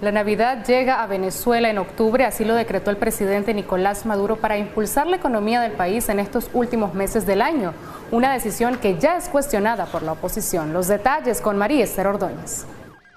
La Navidad llega a Venezuela en octubre, así lo decretó el presidente Nicolás Maduro para impulsar la economía del país en estos últimos meses del año, una decisión que ya es cuestionada por la oposición. Los detalles con María Esther Ordóñez.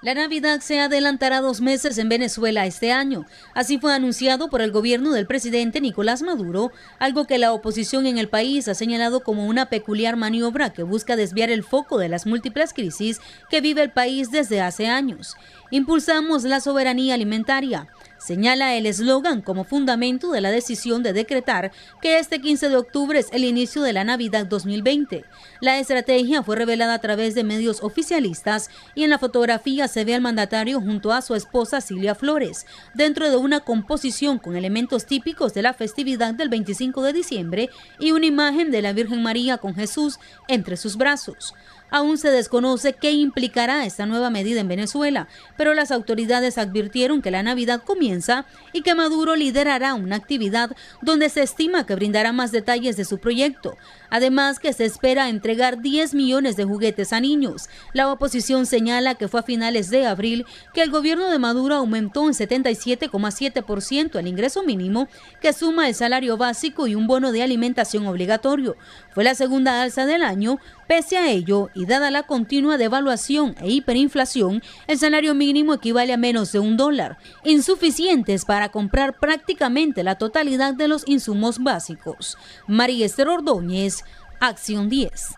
La Navidad se adelantará dos meses en Venezuela este año. Así fue anunciado por el gobierno del presidente Nicolás Maduro, algo que la oposición en el país ha señalado como una peculiar maniobra que busca desviar el foco de las múltiples crisis que vive el país desde hace años. Impulsamos la soberanía alimentaria señala el eslogan como fundamento de la decisión de decretar que este 15 de octubre es el inicio de la Navidad 2020. La estrategia fue revelada a través de medios oficialistas y en la fotografía se ve al mandatario junto a su esposa Silvia Flores, dentro de una composición con elementos típicos de la festividad del 25 de diciembre y una imagen de la Virgen María con Jesús entre sus brazos. Aún se desconoce qué implicará esta nueva medida en Venezuela, pero las autoridades advirtieron que la Navidad comienza y que Maduro liderará una actividad donde se estima que brindará más detalles de su proyecto. Además que se espera entregar 10 millones de juguetes a niños. La oposición señala que fue a finales de abril que el gobierno de Maduro aumentó en 77,7% el ingreso mínimo, que suma el salario básico y un bono de alimentación obligatorio. Fue la segunda alza del año Pese a ello, y dada la continua devaluación e hiperinflación, el salario mínimo equivale a menos de un dólar, insuficientes para comprar prácticamente la totalidad de los insumos básicos. María Esther Ordóñez, Acción 10.